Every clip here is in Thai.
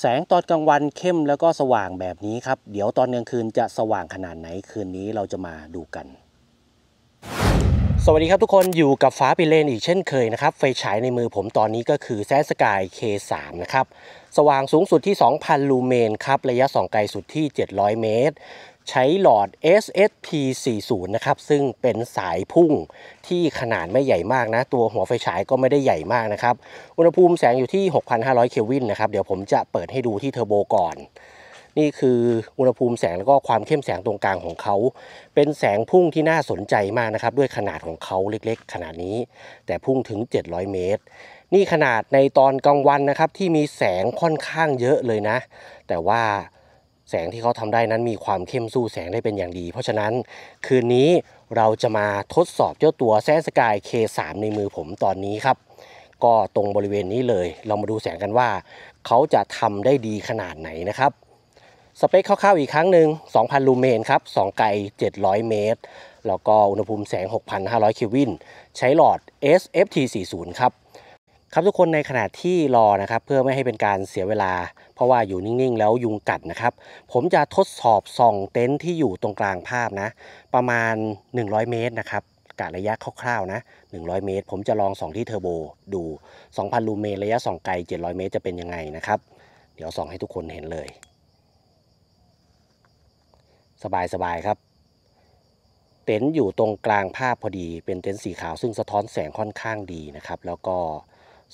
แสงตอนกลางวันเข้มแล้วก็สว่างแบบนี้ครับ เดี๋ยวตอนกลางคืนจะสว่างขนาดไหนคืนนี้เราจะมาดูกัน สวัสดีครับทุกคนอยู่กับฟ้าปิเลนอีกเช่นเคยนะครับ ไฟฉายในมือผมตอนนี้ก็คือแซสกาย K3 นะครับ สว่างสูงสุดที่ 2,000 ลูเมนครับ ระยะส่องไกลสุดที่ 700 เมตรใช้หลอด SSP 40นะครับซึ่งเป็นสายพุ่งที่ขนาดไม่ใหญ่มากนะ ตัวหัวไฟฉายก็ไม่ได้ใหญ่มากนะครับ อุณหภูมิแสงอยู่ที่ 6,500เคลวินนะครับเดี๋ยวผมจะเปิดให้ดูที่เทอร์โบก่อน นี่คืออุณหภูมิแสงแล้วก็ความเข้มแสงตรงกลางของเขา เป็นแสงพุ่งที่น่าสนใจมากนะครับด้วยขนาดของเขาเล็กๆขนาดนี้ แต่พุ่งถึง 700 เมตร นี่ขนาดในตอนกลางวันนะครับที่มีแสงค่อนข้างเยอะเลยนะ แต่ว่าแสงที่เขาทำได้นั้นมีความเข้มสู้แสงได้เป็นอย่างดีเพราะฉะนั้นคืนนี้เราจะมาทดสอบเจ้าตัวแซสกาย K3 ในมือผมตอนนี้ครับ ก็ตรงบริเวณนี้เลย เรามาดูแสงกันว่า เขาจะทำได้ดีขนาดไหนนะครับ สเปคคร่าวๆอีกครั้งหนึ่ง2,000 ลูเมนครับ2ไกล 700 เมตร แล้วก็อุณหภูมิแสง 6,500คววิน ใช้หลอด SFT40 ครับ ครับทุกคนในขณะที่รอนะครับเพื่อไม่ให้เป็นการเสียเวลาเพราะว่าอยู่นิ่ง ๆ แล้ว ยุงกัดนะครับ ผมจะทดสอบส่องเต็นท์ที่อยู่ตรงกลางภาพนะประมาณ 100 เมตรนะครับ กะระยะคร่าวๆนะ 100 เมตรผมจะลองส่องที่เทอร์โบดู 2,000ลูเมนระยะส่องไกล 700 เมตรจะเป็นยังไงนะครับ เดี๋ยวส่องให้ทุกคนเห็นเลย สบายๆครับ เต็นท์อยู่ตรงกลางภาพพอดี เป็นเต็นท์สีขาวซึ่งสะท้อนแสงค่อนข้างดีนะครับแล้วก็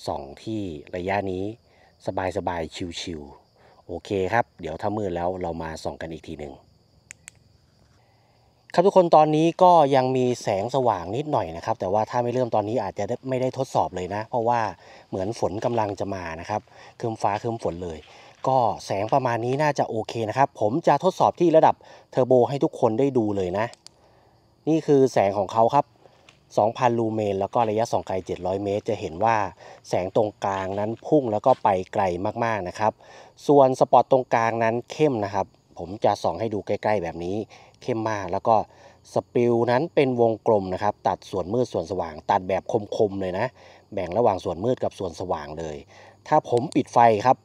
ส่องที่ระยะนี้สบายๆ ชิวๆโอเคครับ เดี๋ยวถ้ามืดแล้วเรามาส่องกันอีกทีหนึ่งครับทุกคนตอนนี้ก็ยังมีแสงสว่างนิดหน่อยนะครับแต่ว่าถ้าไม่เริ่มตอนนี้อาจจะไม่ได้ทดสอบเลยนะ เพราะว่าเหมือนฝนกำลังจะมานะครับคืมฟ้าคืมฝนเลย ก็แสงประมาณนี้น่าจะโอเคนะครับผมจะทดสอบที่ระดับเทอร์โบให้ทุกคนได้ดูเลยนะ นี่คือแสงของเขาครับ2,000 ลูเมนแล้วก็ระยะส่องไกล 700 เมตร จะเห็นว่า แสงตรงกลางนั้นพุ่งแล้วก็ไปไกลมากๆนะครับ ส่วนสปอตตรงกลางนั้นเข้มนะครับ ผมจะส่องให้ดูใกล้ๆแบบนี้เข้มมาก แล้วก็สปิลนั้นเป็นวงกลมนะครับ ตัดส่วนมืดส่วนสว่างตัดแบบคมๆ เลยนะ แบ่งระหว่างส่วนมืดกับส่วนสว่างเลย ถ้าผมปิดไฟครับ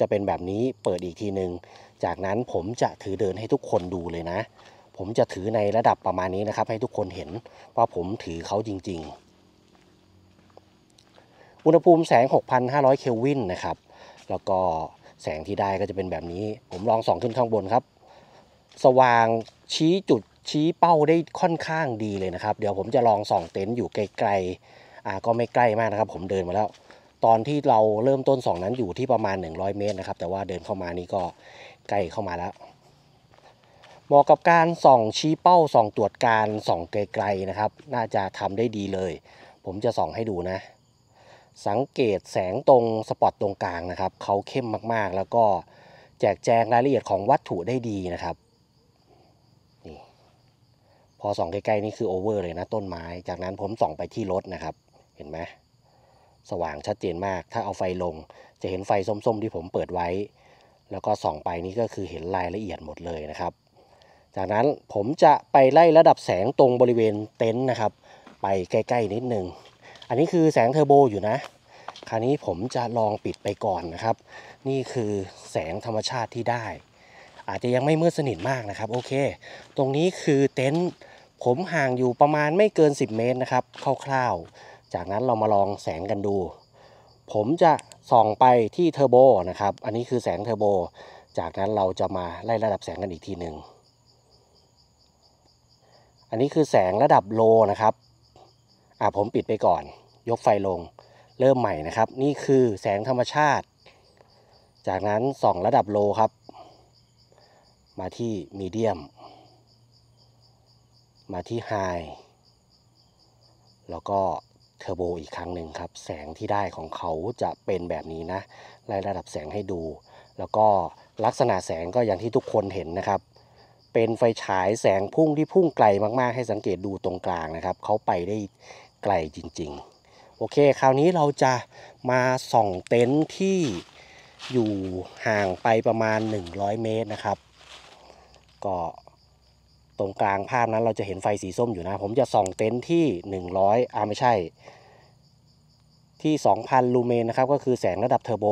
จะเป็นแบบนี้เปิดอีกทีหนึง่งจากนั้นผมจะถือเดินให้ทุกคนดูเลยนะผมจะถือในระดับประมาณนี้นะครับ ให้ทุกคนเห็นว่าผมถือเขาจริงๆ อุณหภูมิแสง6,500เคลวินนะครับ แล้วก็แสงที่ได้ก็จะเป็นแบบนี้ ผมลองส่องขึ้นข้างบนครับ สว่างชี้จุดชี้เป้าได้ค่อนข้างดีเลยนะครับ เดี๋ยวผมจะลองส่องเต็นท์อยู่ไกลๆ อ่าก็ไม่ใกล้มากนะครับ ผมเดินมาแล้ว ตอนที่เราเริ่มต้นส่องนั้นอยู่ที่ประมาณ 100 เมตรนะครับ แต่ว่าเดินเข้ามานี้ก็ใกล้เข้ามาแล้วเหมาะกับการส่องชี้เป้าส่องตรวจการส่องไกลๆนะครับ น่าจะทำได้ดีเลย ผมจะส่องให้ดูนะสังเกตแสงตรงสปอตตรงกลางนะครับเขาเข้มมากๆ แล้วก็แจกแจงรายละเอียดของวัตถุได้ดีนะครับนี่พอส่องใกล้ๆนี่คือโอเวอร์เลยนะ ต้นไม้จากนั้นผมส่องไปที่รถนะครับ เห็นไหมสว่างชัดเจนมาก ถ้าเอาไฟลงจะเห็นไฟส้มๆ ที่ผมเปิดไว้ แล้วก็ส่องไปนี่ก็คือเห็นรายละเอียดหมดเลยนะครับจากนั้นผมจะไปไล่ระดับแสงตรงบริเวณเต็นท์นะครับไปใกล้ๆ นิดนึงอันนี้คือแสงเทอร์โบอยู่นะ คราวนี้ผมจะลองปิดไปก่อนนะครับ นี่คือแสงธรรมชาติที่ได้ อาจจะยังไม่มืดสนิทมากนะครับโอเค ตรงนี้คือเต็นท์ผมห่างอยู่ประมาณไม่เกิน 10 เมตรนะครับคร่าวๆ จากนั้นเรามาลองแสงกันดู ผมจะส่องไปที่เทอร์โบนะครับ อันนี้คือแสงเทอร์โบ จากนั้นเราจะมาไล่ระดับแสงกันอีกทีหนึ่งอันนี้คือแสงระดับโลนะครับ อ่าผมปิดไปก่อน ยกไฟลง เริ่มใหม่นะครับ นี่คือแสงธรรมชาติ จากนั้นส่องระดับโลครับ มาที่มีเดียม มาที่ไฮ แล้วก็เทอร์โบอีกครั้งหนึ่งครับ แสงที่ได้ของเขาจะเป็นแบบนี้นะ ไล่ระดับแสงให้ดู แล้วก็ลักษณะแสงก็อย่างที่ทุกคนเห็นนะครับเป็นไฟฉายแสงพุ่งที่พุ่งไกลมากๆ ให้สังเกตดูตรงกลางนะครับเขาไปได้ไกลจริง ๆโอเคคราวนี้เราจะมาส่องเต็นท์ที่อยู่ห่างไปประมาณ 100 เมตรนะครับ ก็ตรงกลางภาพนั้น เราจะเห็นไฟสีส้มอยู่นะผมจะส่องเต็นท์ที่ 100อ่าไม่ใช่ที่ 2,000ลูเมนนะครับก็คือแสงระดับเทอร์โบ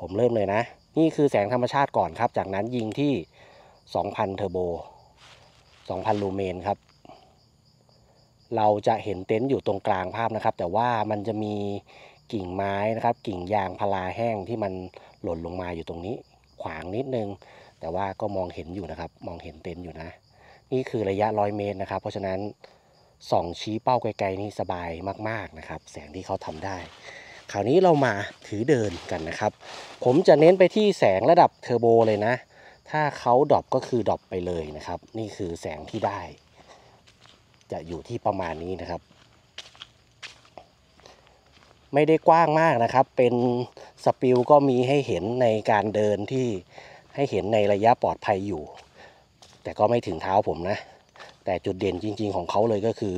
ผมเริ่มเลยนะ นี่คือแสงธรรมชาติก่อนครับจากนั้นยิงที่2,000 เทอร์โบ 2,000 ลูเมนครับ เราจะเห็นเต็นท์อยู่ตรงกลางภาพนะครับ แต่ว่ามันจะมีกิ่งไม้นะครับ กิ่งยางพลาแห้งที่มันหล่นลงมาอยู่ตรงนี้ ขวางนิดนึง แต่ว่าก็มองเห็นอยู่นะครับ มองเห็นเต็นท์อยู่นะ นี่คือระยะร้อยเมตรนะครับ เพราะฉะนั้นส่องชี้เป้าไกล ๆ นี่สบายมากๆนะครับ แสงที่เขาทำได้ คราวนี้เรามาถือเดินกันนะครับ ผมจะเน้นไปที่แสงระดับเทอร์โบเลยนะถ้าเขาดรอปก็คือดรอปไปเลยนะครับ นี่คือแสงที่ได้ จะอยู่ที่ประมาณนี้นะครับ ไม่ได้กว้างมากนะครับ เป็นสปิลก็มีให้เห็นในการเดินที่ให้เห็นในระยะปลอดภัยอยู่ แต่ก็ไม่ถึงเท้าผมนะ แต่จุดเด่นจริงๆของเขาเลยก็คือ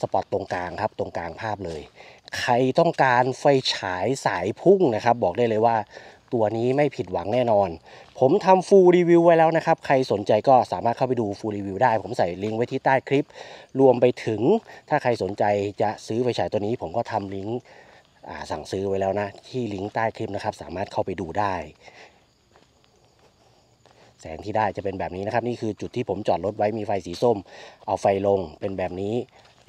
สปอตตรงกลางครับตรงกลางภาพเลย ใครต้องการไฟฉายสายพุ่งนะครับบอกได้เลยว่าตัวนี้ไม่ผิดหวังแน่นอน ผมทำฟูลรีวิวไว้แล้วนะครับ ใครสนใจก็สามารถเข้าไปดูฟูลรีวิวได้ ผมใส่ลิงก์ไว้ที่ใต้คลิป รวมไปถึงถ้าใครสนใจจะซื้อไฟฉายตัวนี้ ผมก็ทำลิงก์สั่งซื้อไว้แล้วนะ ที่ลิงก์ใต้คลิปนะครับ สามารถเข้าไปดูได้ แสงที่ได้จะเป็นแบบนี้นะครับ นี่คือจุดที่ผมจอดรถไว้มีไฟสีส้ม เอาไฟลงเป็นแบบนี้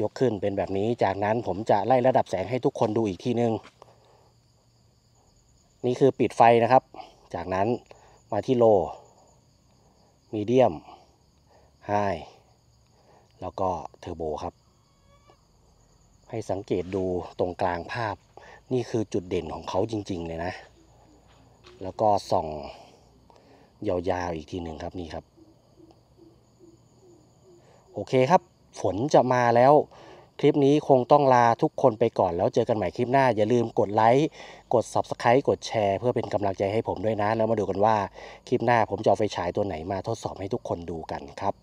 ยกขึ้นเป็นแบบนี้ จากนั้นผมจะไล่ระดับแสงให้ทุกคนดูอีกทีนึงนี่คือปิดไฟนะครับ จากนั้นมาที่โล มีเดียม ไฮ แล้วก็เทอร์โบครับ ให้สังเกตดูตรงกลางภาพ นี่คือจุดเด่นของเขาจริงๆเลยนะ แล้วก็ส่องยาวๆอีกทีหนึ่งครับนี่ครับ โอเคครับฝนจะมาแล้วคลิปนี้คงต้องลาทุกคนไปก่อนแล้วเจอกันใหม่คลิปหน้า อย่าลืมกดไลค์กด Subscribe กดแชร์เพื่อเป็นกำลังใจให้ผมด้วยนะ แล้วมาดูกันว่าคลิปหน้าผมจะเอาไฟฉายตัวไหนมาทดสอบให้ทุกคนดูกันครับ